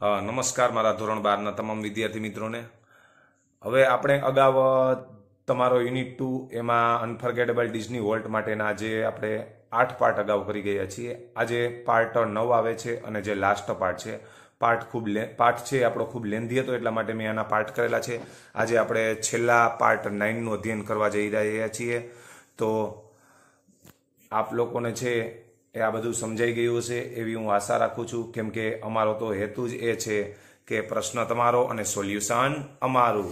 નમસ્કાર મારા ધોરણ બારના તમામ વિદ્યાર્થી મિત્રોને હવે આપણે અગાઉ તમારો યુનિટ ટુ એમાં અનફર્ગેટેબલ ડિઝની વોલ્ટ માટેના જે આપણે આઠ પાર્ટ અગાઉ કરી ગયા છીએ આજે પાર્ટ નવ આવે છે અને જે લાસ્ટ પાર્ટ છે પાર્ટ ખૂબ લે પાર્ટ છે આપણો ખૂબ લેન્ધી હતો એટલા માટે મેં આના પાર્ટ કરેલા છે આજે આપણે છેલ્લા પાર્ટ નાઇનનું અધ્યયન કરવા જઈ રહ્યા છીએ તો આપ લોકોને છે એ આ બધું સમજાઈ ગયું હશે એવી હું આશા રાખું છું કેમ કે અમારો તો હેતુ જ એ છે કે પ્રશ્ન તમારો અને સોલ્યુશન અમારું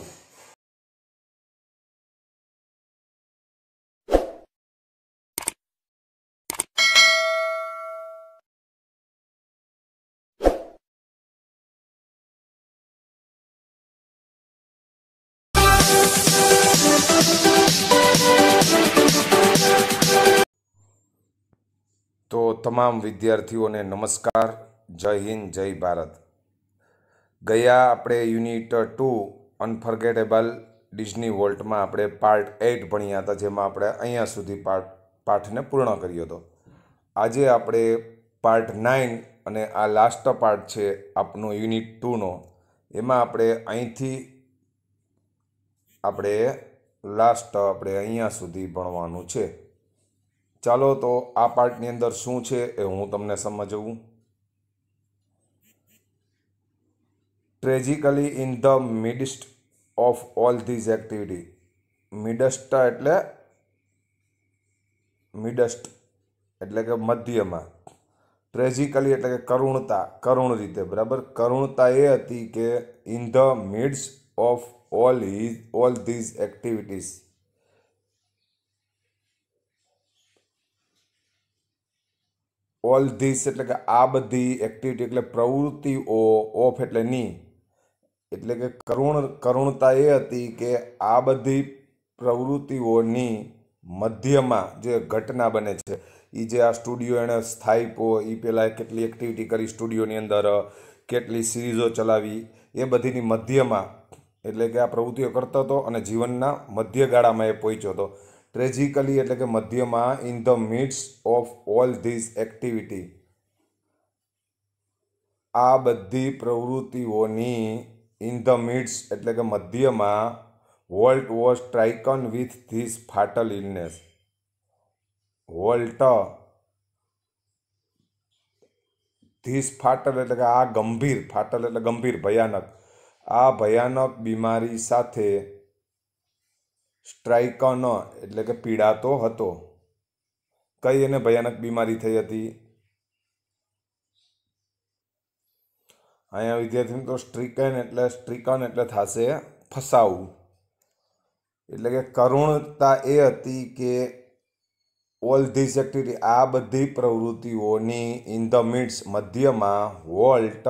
તો તમામ વિદ્યાર્થીઓને નમસ્કાર જય હિન્દ જય ભારત ગયા આપણે યુનિટ ટુ અનફર્ગેટેબલ ડિઝની વોલ્ટમાં આપણે પાર્ટ એઇટ ભણ્યા હતા જેમાં આપણે અહીંયા સુધી પાઠ પાઠને પૂર્ણ કર્યો હતો આજે આપણે પાર્ટ નાઇન અને આ લાસ્ટ પાર્ટ છે આપનો યુનિટ ટુનો એમાં આપણે અહીંથી આપણે લાસ્ટ આપણે અહીંયા સુધી ભણવાનું છે ચાલો તો આ પાર્ટની અંદર શું છે એ હું તમને સમજવું tragically in the midst of all these activity midst એટલે મિડસ્ટ એટલે કે મધ્યમાં ટ્રેજિકલી એટલે કે કરુણતા કરુણ રીતે બરાબર કરુણતા એ હતી કે in the midst of all his all these activities all this એટલે કે આ બધી એક્ટિવિટી એટલે પ્રવૃત્તિઓ ઓફ એટલે ની એટલે કે કરુણ કરુણતા એ હતી કે આ બધી પ્રવૃત્તિઓની મધ્યમાં જે ઘટના બને છે એ જે આ સ્ટુડિયો એણે સ્થાયીપો એ પહેલાં કેટલી એક્ટિવિટી કરી સ્ટુડિયોની અંદર કેટલી સિરીઝો ચલાવી એ બધીની મધ્યમાં એટલે કે આ પ્રવૃત્તિઓ કરતો હતો અને જીવનના મધ્યગાળામાં એ પહોંચ્યો હતો tragically એટલે કે મધ્યમાં in the midst of all this activity આ બધી પ્રવૃત્તિઓની in the midst એટલે કે મધ્યમાં Walt was stricken with this fatal illness Walt this fatal એટલે કે આ ગંભીર ફાટલ એટલે ગંભીર ભયાનક આ ભયાનક બીમારી સાથે સ્ટ્રાઇકનો એટલે કે પીડાતો હતો કઈ એને ભયાનક બીમારી થઈ હતી અહીંયા વિદ્યાર્થી મિત્રો સ્ટ્રીકન એટલે સ્ટ્રીકન એટલે થશે ફસાવું એટલે કે કરુણતા એ હતી કે ઓલ ધીસ એક્ટિવિટી આ બધી પ્રવૃત્તિઓની ઇન ધ મિડ્સ મધ્યમાં વોલ્ટ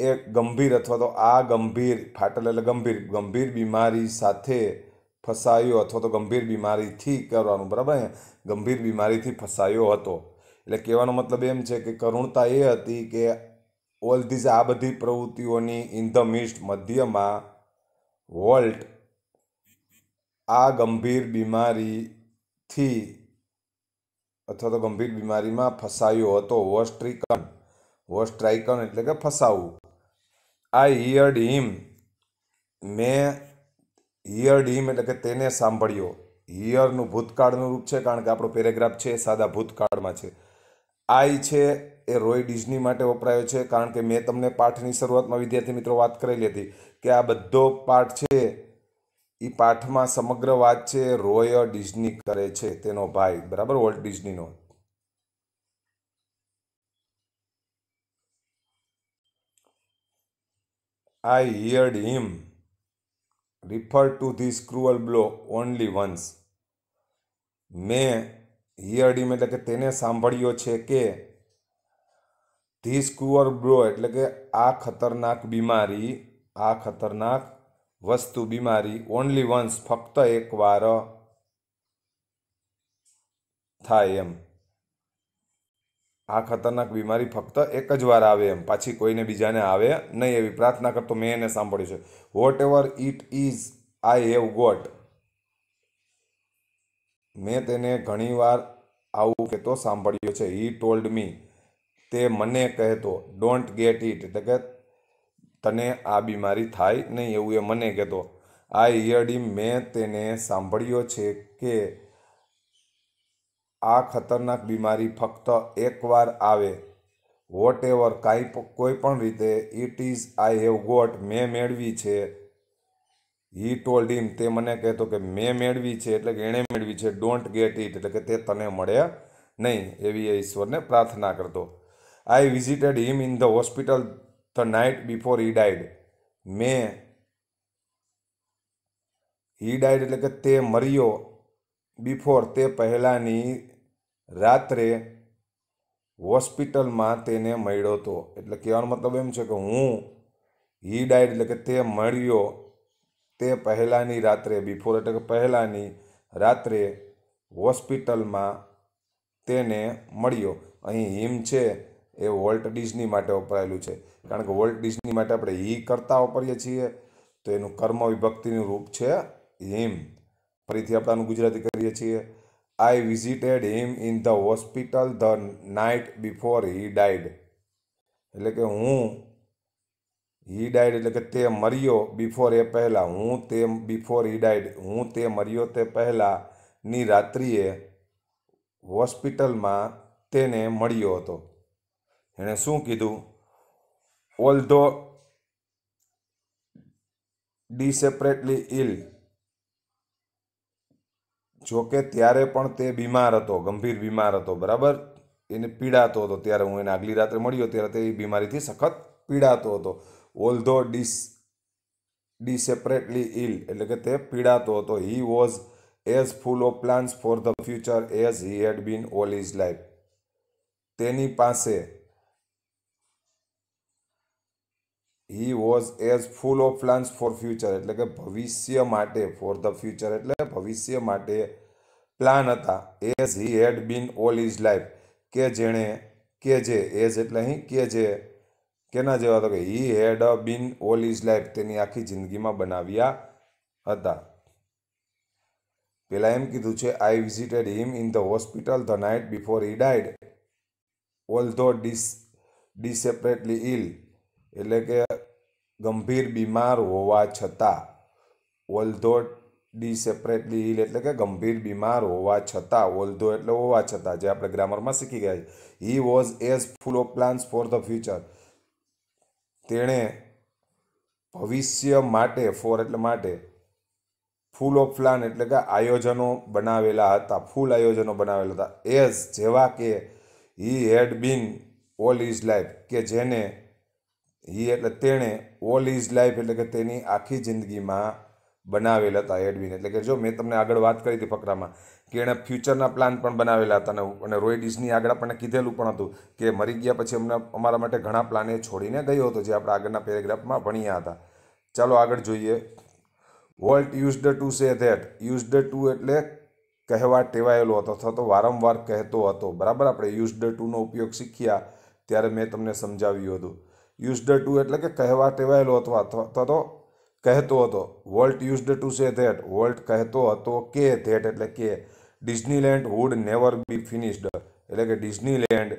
એ ગંભીર અથવા તો આ ગંભીર ફાટલ એટલે ગંભીર ગંભીર બીમારી સાથે ફસાયો અથવા તો ગંભીર બીમારીથી કરવાનું બરાબર ગંભીર બીમારીથી ફસાયો હતો એટલે કહેવાનો મતલબ એમ છે કે કરુણતા એ હતી કે ઓલ ધીઝ આ બધી પ્રવૃત્તિઓની ઇન ધ મિસ્ટ મધ્યમાં વોલ્ટ આ ગંભીર બીમારીથી અથવા તો ગંભીર બીમારીમાં ફસાયો હતો વોસ્ટ્રિકન વોસ્ટ્રાઇકન એટલે કે ફસાવું આઈ હિયર્ડ હિમ મેં હિયર્ડ હિમ એટલે કે તેને સાંભળ્યો હિયરનું ભૂતકાળનું રૂપ છે કારણ કે આપણો પેરેગ્રાફ છે સાદા ભૂતકાળમાં છે આઈ છે એ રોય ડિઝની માટે વપરાયો છે કારણ કે મેં તમને પાઠની શરૂઆતમાં વિદ્યાર્થી મિત્રો વાત કરેલી હતી કે આ બધો પાઠ છે એ પાઠમાં સમગ્ર વાત છે રોય ડિઝની કરે છે તેનો ભાઈ બરાબર વોલ્ટ ડિઝનીનો I heard him refer to this cruel blow only once મેં હિયર્ડ હિમ એટલે કે તેને સાંભળ્યો છે કે ધીસ ક્રુઅર બ્લો એટલે કે આ ખતરનાક બીમારી આ ખતરનાક વસ્તુ બીમારી ઓનલી વન્સ ફક્ત એકવાર થાય એમ આ ખતરનાક બીમારી ફક્ત એક જ વાર આવે એમ પાછી કોઈને બીજાને આવે નહીં એવી પ્રાર્થના કરતો મેં એને સાંભળ્યું છે whatever it is I have got મેં તેને ઘણીવાર આવું કહેતો સાંભળ્યો છે હી ટોલ્ડ મી તે મને કહેતો ડોન્ટ ગેટ ઇટ એટલે કે તને આ બીમારી થાય નહીં એવું એ મને કહેતો આ ઇયરડી મેં તેને સાંભળ્યો છે કે આ ખતરનાક બીમારી ફક્ત એકવાર આવે વોટ એવર કાંઈ કોઈ પણ રીતે it is I have got મેં મેળવી છે હી ટોલ્ડ હિમ તે મને કહેતો કે મેં મેળવી છે એટલે કે એણે મેળવી છે ડોન્ટ ગેટ ઇટ એટલે કે તે તને મળે નહીં એવી એ ઈશ્વરને પ્રાર્થના કરતો I visited him in the hospital the night before he died મેં હી ડાઈડ એટલે કે તે મર્યો બિફોર તે પહેલાંની રાત્રે હોસ્પિટલમાં તેને મળ્યો હતો એટલે કહેવાનો મતલબ એમ છે કે હું હી ડાયડ એટલે કે તે મળ્યો તે પહેલાંની રાત્રે બિફોર એટલે કે પહેલાંની રાત્રે હોસ્પિટલમાં તેને મળ્યો અહીં હિમ છે એ વોલ્ટ ડિઝની માટે વપરાયેલું છે કારણ કે વોલ્ટ ડિઝની માટે આપણે હી કરતા વાપરીએ છીએ તો એનું કર્મ વિભક્તિનું રૂપ છે હિમ ફરીથી આપણાનું ગુજરાતી કરીએ છીએ I visited him in the hospital the night before he died એટલે કે હું હી ડાઈડ એટલે કે તે મર્યો બિફોર એ પહેલાં હું તે બિફોર હી ડાઈડ હું તે મર્યો તે પહેલાંની રાત્રિએ હોસ્પિટલમાં તેને મળ્યો હતો એણે શું કીધું ઓલ ધો ડિસેપરેટલી ઇલ જોકે ત્યારે પણ તે બીમાર હતો ગંભીર બીમાર હતો બરાબર એને પીડાતો હતો ત્યારે હું એને આગલી રાત્રે મળ્યો ત્યારે તે બીમારીથી સખત પીડાતો હતો all although dis desperately ill એટલે કે તે પીડાતો હતો he was as full of plans for the future as he had been all his life તેની પાસે he was as full of plans for future એટલે કે ભવિષ્ય માટે ફોર ધ ફ્યુચર એટલે ભવિષ્ય માટે પ્લાન હતા as he had been all his life કે જેણે કે જે એઝ એટલે અહીં કે જે કેના જેવા તો કે he had a been all his life તેની આખી જિંદગીમાં બનાવ્યા હતા પેલા એમ કીધું છે I visited him in the hospital the night before he died although dis desperately ill એટલે કે ગંભીર બીમાર હોવા છતાં ઓલ્ધો ડી સેપરેટલી હિલ એટલે કે ગંભીર બીમાર હોવા છતાં ઓલ્ધો એટલે હોવા છતાં જે આપણે ગ્રામરમાં શીખી ગયા છે he was as full of plans for the future તેણે ભવિષ્ય માટે ફોર એટલે માટે ફૂલ ઓફ પ્લાન એટલે કે આયોજનો બનાવેલા હતા ફૂલ આયોજનો બનાવેલા હતા એઝ જેવા કે he had been all his life કે જેને હી એટલે તેણે ઓલ ઇઝ લાઈફ એટલે કે તેની આખી જિંદગીમાં બનાવેલા હતા એડવિન એટલે કે જો મેં તમને આગળ વાત કરી હતી ફકરામાં કે એણે ફ્યુચરના પ્લાન પણ બનાવેલા હતા અને રોય ડિશની આગળ આપણને કીધેલું પણ હતું કે મરી ગયા પછી અમને અમારા માટે ઘણા પ્લાન એ છોડીને ગયો હતો જે આપણે આગળના પેરેગ્રાફમાં ભણ્યા હતા ચાલો આગળ જોઈએ Walt used to say that used to એટલે કહેવા ટેવાયેલો હતો અથવા તો વારંવાર કહેતો હતો બરાબર આપણે યુઝ ડ ટુનો ઉપયોગ શીખ્યા ત્યારે મેં તમને સમજાવ્યું હતું યુઝડ ટુ એટલે કે કહેવા ટેવાયેલો અથવા અથવા તો કહેતો હતો Walt used to say that Walt કહેતો હતો કે ધેટ એટલે કે Disneyland would never be finished એટલે કે ડિઝનીલેન્ડ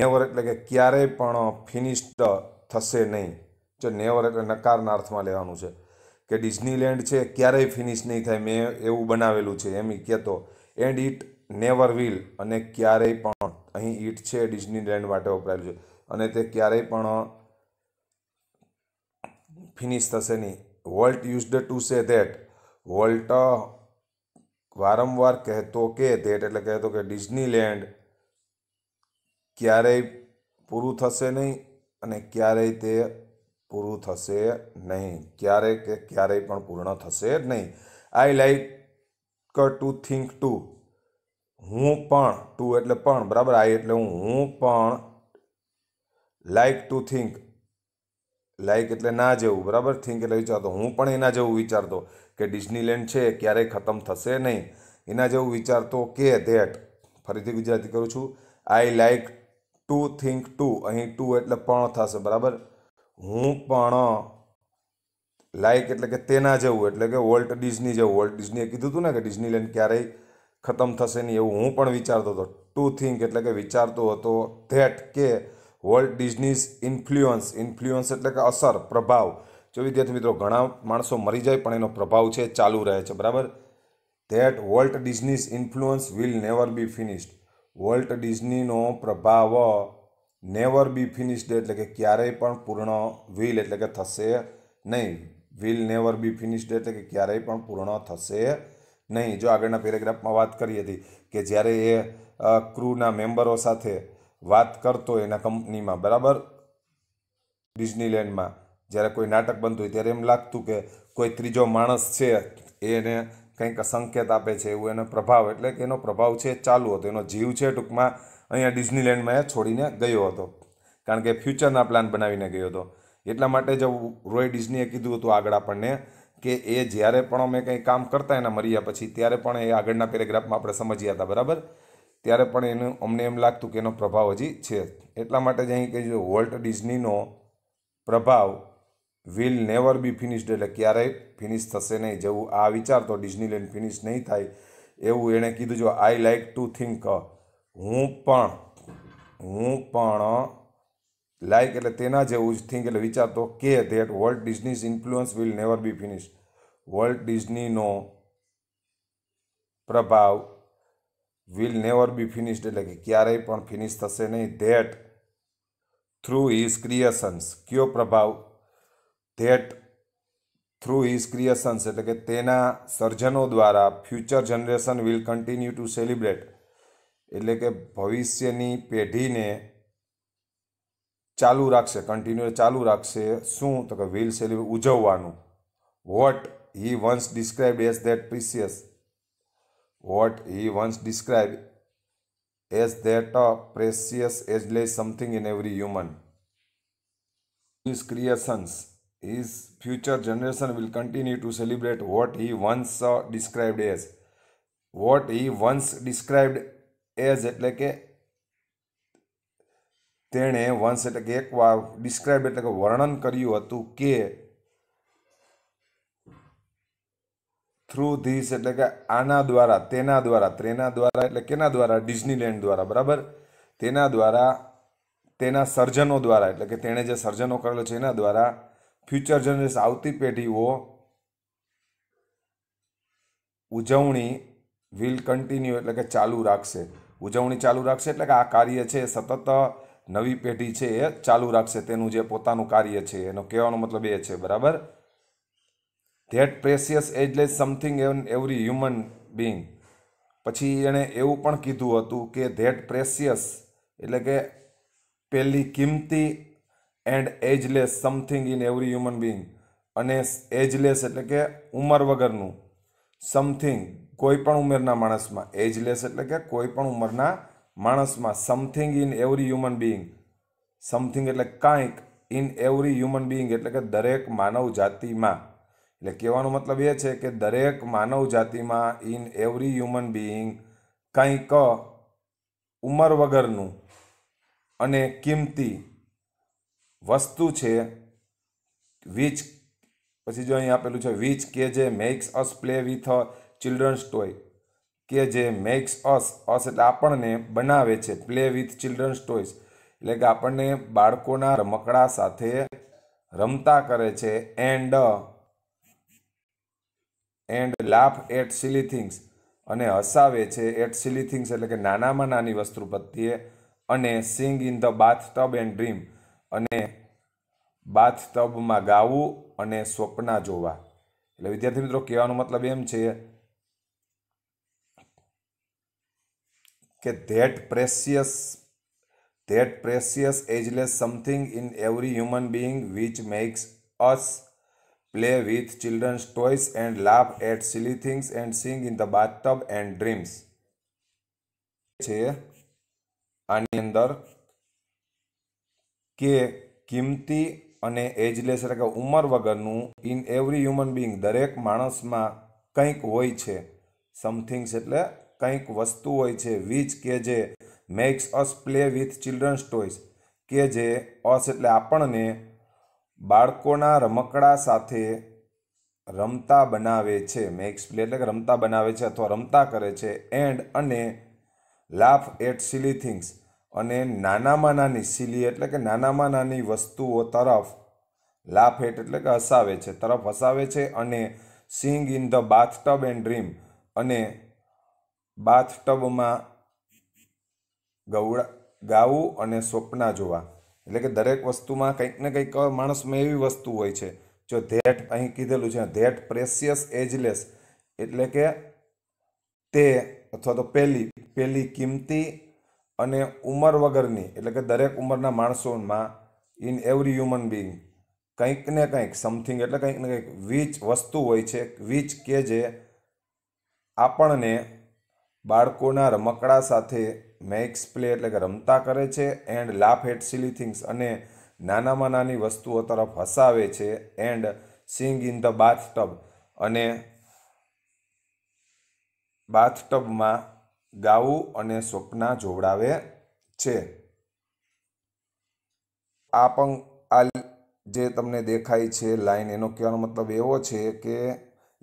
નેવર એટલે કે ક્યારેય પણ ફિનિશ્ડ થશે નહીં જો નેવર એટલે નકારના અર્થમાં લેવાનું છે કે ડિઝનીલેન્ડ છે ક્યારેય ફિનિશ નહીં થાય મેં એવું બનાવેલું છે એમ કહેતો એન્ડ ઇટ નેવર વિલ અને ક્યારેય પણ અહીં ઇટ છે ડિઝનીલેન્ડ માટે વપરાયેલું છે અને તે ક્યારેય પણ ફિનિશ થશે નહીં Walt used to say that Walt વારંવાર કહેતો કે ધેટ એટલે કહેતો કે ડિઝનીલેન્ડ ક્યારેય પૂરું થશે નહીં અને ક્યારેય તે પૂરું થશે નહીં ક્યારેય કે ક્યારેય પણ પૂર્ણ થશે નહીં I like to think too હું પણ ટુ એટલે પણ બરાબર આઈ એટલે હું હું પણ લાઇક ટુ થિંક લાઇક એટલે ના જેવું બરાબર થિંક એટલે વિચારતો હું પણ એના જેવું વિચારતો કે ડિઝનીલેન્ડ છે ક્યારેય ખતમ થશે નહીં એના જેવું વિચારતો કે ધેટ ફરીથી ગુજરાતી કરું છું I like to think too અહીં ટુ એટલે પણ થશે બરાબર હું પણ લાઇક એટલે કે તેના જેવું એટલે કે વોલ્ટ ડિઝની જેવું વોલ્ટ ડિઝનીએ કીધું હતું ને કે ડિઝનીલેન્ડ ક્યારેય ખતમ થશે નહીં એવું હું પણ વિચારતો હતો ટુ થિંક એટલે કે વિચારતો હતો ધેટ કે વોલ્ટ ડિઝનીઝ ઇન્ફ્લુઅન્સ ઇન્ફ્લુઅન્સ એટલે કે અસર પ્રભાવ જો વિદ્યાર્થી મિત્રો ઘણા માણસો મરી જાય પણ એનો પ્રભાવ છે ચાલુ રહે છે બરાબર that Walt Disney's influence will never be finished Walt ડિઝનીનો પ્રભાવ નેવર બી ફિનિશ્ડ એટલે કે ક્યારેય પણ પૂર્ણ વિલ એટલે કે થશે નહીં વિલ નેવર બી ફિનિશ્ડ એટલે કે ક્યારેય પણ પૂર્ણ થશે નહીં જો આગળના પેરેગ્રાફમાં વાત કરી હતી કે જ્યારે એ ક્રૂના મેમ્બરો સાથે વાત કરતો એના કંપનીમાં બરાબર ડિઝનીલેન્ડમાં જ્યારે કોઈ નાટક બનતું હોય ત્યારે એમ લાગતું કે કોઈ ત્રીજો માણસ છે એને કંઈક સંકેત આપે છે એવું એનો પ્રભાવ એટલે કે એનો પ્રભાવ છે ચાલુ હતો એનો જીવ છે ટૂંકમાં અહીંયા ડિઝનીલેન્ડમાં એ છોડીને ગયો હતો કારણ કે ફ્યુચરના પ્લાન બનાવીને ગયો હતો એટલા માટે જ રોય ડિઝનીએ કીધું હતું આગળ આપણને કે એ જ્યારે પણ અમે કંઈ કામ કરતા એના મર્યા પછી ત્યારે પણ એ આગળના પેરેગ્રાફમાં આપણે સમજ્યા હતા બરાબર ત્યારે પણ એનું અમને એમ લાગતું કે એનો પ્રભાવ હજી છે એટલા માટે જ અહીં કહીશું વોલ્ટ ડિઝનીનો પ્રભાવ વિલ નેવર બી ફિનિશડ એટલે ક્યારેય ફિનિશ થશે નહીં જેવું આ વિચાર તો ડિઝનીલેન્ડ ફિનિશ નહીં થાય એવું એણે કીધું જો આઈ લાઇક ટુ થિંક હું પણ હું પણ લાઇક એટલે તેના જેવું જ થિંક એટલે વિચારતો કે that Walt Disney's influence will never be finish Walt ડિઝનીનો પ્રભાવ વિલ નેવર બી ફિનિશ્ડ એટલે કે ક્યારેય પણ ફિનિશ થશે નહીં ધેટ થ્રુ હિઝ ક્રિએશન્સ કયો પ્રભાવ ધેટ થ્રુ હિઝ ક્રિએશન્સ એટલે કે તેના સર્જનો દ્વારા future generation will continue to celebrate એટલે કે ભવિષ્યની પેઢીને ચાલુ રાખશે કન્ટિન્યુ ચાલુ રાખશે શું તો કે વિલ સેલિબ્રેટ ઉજવવાનું what he once describe as that precious what he once described as that of precious ageless something in every human. His creations, his future generation will continue to celebrate what he once described as. What he once described as એટલે કે તેણે વંશ એટલે કે એકવાર describe એટલે કે વર્ણન કર્યું હતું કે થ્રુ ધીસ એટલે કે આના દ્વારા તેના દ્વારા તેના દ્વારા એટલે કેના દ્વારા ડિઝનીલેન્ડ દ્વારા બરાબર તેના દ્વારા તેના સર્જનો દ્વારા એટલે કે તેણે જે સર્જનો કરેલો છે એના દ્વારા ફ્યુચર જનરેશન આવતી પેઢીઓ ઉજવણી વિલ કન્ટિન્યુ એટલે કે ચાલુ રાખશે ઉજવણી ચાલુ રાખશે એટલે કે આ કાર્ય છે એ સતત નવી પેઢી છે એ ચાલુ રાખશે તેનું જે પોતાનું કાર્ય છે એનો કહેવાનો મતલબ એ છે બરાબર that precious ageless something in every human being પછી એણે એવું પણ કીધું હતું કે ધેટ પ્રેસિયસ એટલે કે પહેલી કિંમતી and ageless something in every human being અને એજલેસ એટલે કે ઉંમર વગરનું સમથિંગ કોઈ પણ ઉંમરના માણસમાં એજલેસ એટલે કે કોઈ પણ ઉંમરના માણસમાં something in every human being something એટલે કાંઈક ઇન એવરી હ્યુમન બિંગ એટલે કે દરેક માનવ જાતિમાં એટલે કહેવાનો મતલબ એ છે કે દરેક માનવ જાતિમાં ઇન એવરી હ્યુમન બિઈંગ કંઈક ઉંમર વગરનું અને કિંમતી વસ્તુ છે વીચ પછી જો અહીં આપેલું છે વીચ કે જે makes us play with children's toy કે જે મેક્સ અસ અસ એટલે આપણને બનાવે છે પ્લે વિથ ચિલ્ડ્રન્સ ટોયસ એટલે કે આપણને બાળકોના રમકડા સાથે રમતા કરે છે and and laugh at silly things અને હસાવે છે એટ સિલી થિંગ્સ એટલે કે નાનામાં નાની વસ્તુ પ્રત્યે અને sing in the bath tub and dream અને બાથ ટબમાં ગાવું અને સ્વપ્ન જોવા એટલે વિદ્યાર્થી મિત્રો કહેવાનો મતલબ એમ છે કે that precious that precious ageless something in every human being which makes us play with children's toys and laugh at silly things and sing in the bathtub and dreams છે આની અંદર કે કિંમતી અને એજલેસ એટલે કે ઉંમર વગરનું ઇન એવરી હ્યુમન બિંગ દરેક માણસમાં કંઈક હોય છે સમથિંગ્સ એટલે કંઈક વસ્તુ હોય છે વિચ કે જે makes us play with children's toys કે જે અસ એટલે આપણને બાળકોના રમકડા સાથે રમતા બનાવે છે મેક્સ પ્લે એટલે કે રમતા બનાવે છે અથવા રમતા કરે છે એન્ડ અને લાફ એટ સિલી થિંગ્સ અને નાનામાં નાની સિલી એટલે કે નાનામાં નાની વસ્તુઓ તરફ લાફ એટ એટલે કે હસાવે છે તરફ હસાવે છે અને sing in the bathtub and dream અને બાથટબમાં ગવડા ગાવું અને સ્વપ્ન જોવા એટલે કે દરેક વસ્તુમાં કંઈક ને કંઈક માણસમાં એવી વસ્તુ હોય છે જો ધેટ અહીં કીધેલું છે ધેટ પ્રેશિયસ એજલેસ એટલે કે તે અથવા તો પહેલી પહેલી કિંમતી અને ઉંમર વગરની એટલે કે દરેક ઉંમરના માણસોમાં ઇન એવરી હ્યુમન બિંગ કંઈક ને કંઈક સમથિંગ એટલે કંઈક ને કંઈક વીચ વસ્તુ હોય છે વીચ કે જે આપણને બાળકોના રમકડા સાથે મેક્સ પ્લે એટલે કે રમતા કરે છે and laugh at silly things અને નાનામાં નાની વસ્તુઓ તરફ હસાવે છે and sing in the bathtub અને બાથટબમાં ગાવું અને સ્વપ્ના જોવડાવે છે આ પણ આ જે તમને દેખાય છે લાઈન એનો કહેવાનો મતલબ એવો છે કે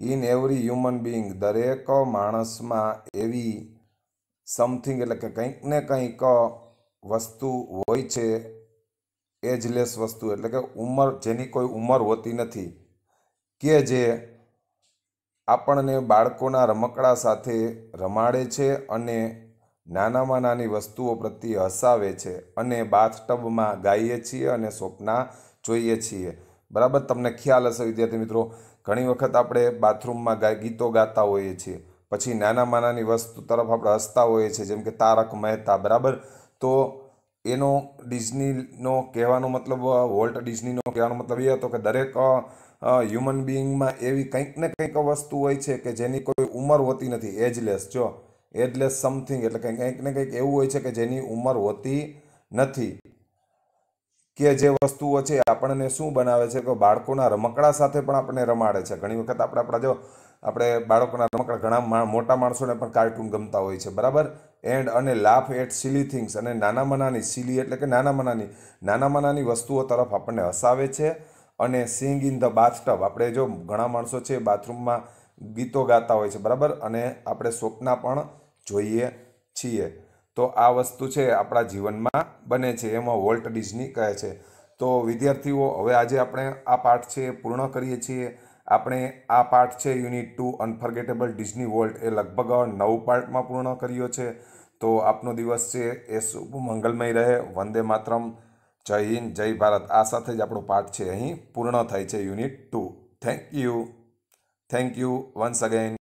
ઇન એવરી હ્યુમન બિંગ દરેક માણસમાં એવી સમથિંગ એટલે કે કંઈક ને કંઈક વસ્તુ હોય છે એજલેસ વસ્તુ એટલે કે ઉંમર જેની કોઈ ઉંમર હોતી નથી કે જે આપણને બાળકોના રમકડા સાથે રમાડે છે અને નાનામાં નાની વસ્તુઓ પ્રત્યે હસાવે છે અને બાથટબમાં ગાઈએ છીએ અને સ્વપ્ના જોઈએ છીએ બરાબર તમને ખ્યાલ હશે વિદ્યાર્થી મિત્રો ઘણી વખત આપણે બાથરૂમમાં ગીતો ગાતા હોઈએ છીએ પછી નાના નાની વસ્તુ તરફ આપણે હસતા હોઈએ છીએ જેમ કે તારક મહેતા બરાબર તો એનો ડિઝનીનો કહેવાનો મતલબ વોલ્ટ ડિઝનીનો કહેવાનો મતલબ એ હતો કે દરેક હ્યુમન બિઈંગમાં એવી કંઈક ને કંઈક વસ્તુ હોય છે કે જેની કોઈ ઉંમર હોતી નથી એજલેસ જો એજલેસ સમથિંગ એટલે કંઈક કંઈક ને કંઈક એવું હોય છે કે જેની ઉંમર હોતી નથી કે જે વસ્તુઓ છે આપણને શું બનાવે છે કે બાળકોના રમકડા સાથે પણ આપણને રમાડે છે ઘણી વખત આપણે આપણા જો આપણે બાળકોના રમકડા ઘણા મોટા માણસોને પણ કાર્ટૂન ગમતા હોય છે બરાબર એન્ડ અને લાફ એટ સિલી થિંગ્સ અને નાનામાં નાની સિલી એટલે કે નાના નાની નાના નાની વસ્તુઓ તરફ આપણને હસાવે છે અને સિંગ ઇન ધ બાથટબ આપણે જો ઘણા માણસો છે બાથરૂમમાં ગીતો ગાતા હોય છે બરાબર અને આપણે સ્વપ્ના પણ જોઈએ છીએ તો આ વસ્તુ છે આપણા જીવનમાં બને છે એમાં વોલ્ટ ડિઝની કહે છે તો વિદ્યાર્થીઓ હવે આજે આપણે આ પાઠ છે પૂર્ણ કરીએ છીએ આપણે આ પાઠ છે unit two unforgettable Disney Walt એ લગભગ નવ પાર્ટમાં પૂર્ણ કર્યો છે તો આપનો દિવસ છે એ શુભ મંગલમય રહે વંદે માતરમ જય હિન્દ જય ભારત આ સાથે જ આપણો પાઠ છે અહીં પૂર્ણ થાય છે unit two thank you thank you once again